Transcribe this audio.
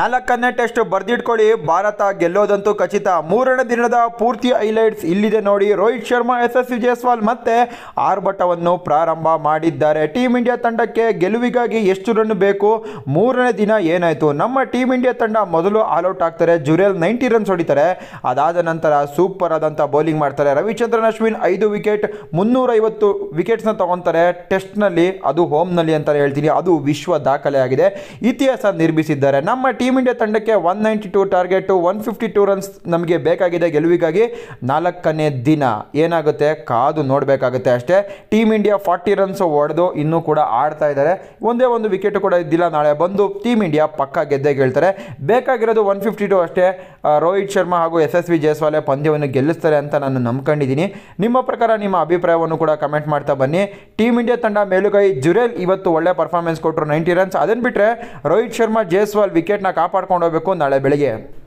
ನಾಲ್ಕನೇ ಟೆಸ್ಟ್ ಬರ್ದಿಟ್ಕೊಳ್ಳಿ ಭಾರತ ಗೆಲ್ಲೋದಂತೂ ಖಚಿತ ಮೂರನೇ ದಿನದ ಪೂರ್ತಿ ಹೈಲೈಟ್ಸ್ ಇಲ್ಲಿದೆ ನೋಡಿ ರೋಹಿತ್ ಶರ್ಮಾ ಎಸ್ ಎಸ್ ವಿಜಯಸ್ವಾಲ್ ಮತ್ತೆ ಆರ್ಭಟವನ್ನು ಪ್ರಾರಂಭ ಮಾಡಿದ್ದಾರೆ ಟೀಮ್ ಇಂಡಿಯಾ ತಂಡಕ್ಕೆ ಗೆಲುವಿಗಾಗಿ ಎಷ್ಟು ರನ್ ಬೇಕು ಮೂರನೇ ದಿನ ಏನಾಯಿತು ನಮ್ಮ ಟೀಮ್ ಇಂಡಿಯಾ ತಂಡ ಮೊದಲು ಆಲ್ಔಟ್ ಆಗ್ತಾರೆ ಜುರೇಲ್ ನೈಂಟಿ ರನ್ಸ್ ಹೊಡಿತಾರೆ ಅದಾದ ನಂತರ ಸೂಪರ್ ಆದಂಥ ಬೌಲಿಂಗ್ ಮಾಡ್ತಾರೆ ರವಿಚಂದ್ರನ್ ಅಶ್ವಿನ್ ಐದು ವಿಕೆಟ್ ಮುನ್ನೂರೈವತ್ತು ವಿಕೆಟ್ಸ್ನ ತಗೊತಾರೆ ಟೆಸ್ಟ್ನಲ್ಲಿ ಅದು ಹೋಮ್ನಲ್ಲಿ ಅಂತಲೇ ಹೇಳ್ತೀನಿ ಅದು ವಿಶ್ವ ದಾಖಲೆ ಆಗಿದೆ ಇತಿಹಾಸ ನಿರ್ಮಿಸಿದ್ದಾರೆ ನಮ್ಮ ಟೀಮ್ ಟೀಮ್ ಇಂಡಿಯಾ ತಂಡಕ್ಕೆ one ninety two target one fifty two runs ನಮಗೆ ಬೇಕಾಗಿದೆ ಗೆಲುವಿಗಾಗಿ ನಾಲ್ಕನೇ ದಿನ ಏನಾಗುತ್ತೆ ಕಾದು ನೋಡಬೇಕಾಗುತ್ತೆ ಅಷ್ಟೇ ಟೀಮ್ ಇಂಡಿಯಾ ಫಾರ್ಟಿ ರನ್ಸ್ ಹೊಡೆದು ಇನ್ನೂ ಕೂಡ ಆಡ್ತಾ ಇದ್ದಾರೆ ಒಂದೇ ಒಂದು ವಿಕೆಟ್ ಕೂಡ ಇದ್ದಿಲ್ಲ ನಾಳೆ ಬಂದು ಟೀಮ್ ಇಂಡಿಯಾ ಪಕ್ಕ ಗೆದ್ದೇ ಗೆಲ್ತಾರೆ ಬೇಕಾಗಿರೋದು ಒನ್ ಫಿಫ್ಟಿ ಟು ಅಷ್ಟೇ ರೋಹಿತ್ ಶರ್ಮಾ ಹಾಗೂ ಎಸ್ ಎಸ್ ವಿ ಜಯಸ್ವಾಲೆ ಪಂದ್ಯವನ್ನು ಗೆಲ್ಲಿಸ್ತಾರೆ ಅಂತ ನಾನು ನಂಬ್ಕೊಂಡಿದ್ದೀನಿ ನಿಮ್ಮ ಪ್ರಕಾರ ನಿಮ್ಮ ಅಭಿಪ್ರಾಯವನ್ನು ಕೂಡ ಕಮೆಂಟ್ ಮಾಡ್ತಾ ಬನ್ನಿ ಟೀಮ್ ಇಂಡಿಯಾ ತಂಡ ಮೇಲುಗೈ ಜುರೇಲ್ ಇವತ್ತು ಒಳ್ಳೆ ಪರ್ಫಾರ್ಮೆನ್ಸ್ ಕೊಟ್ಟರು ನೈಂಟಿ ರನ್ಸ್ ಅದನ್ನು ಬಿಟ್ಟರೆ ರೋಹಿತ್ ಶರ್ಮಾ ಜೇಸ್ವಾಲ್ ವಿಕೆಟ್ನ ಕಾಪಾಡ್ಕೊಂಡು ಹೋಗಬೇಕು ನಾಳೆ ಬೆಳಿಗ್ಗೆ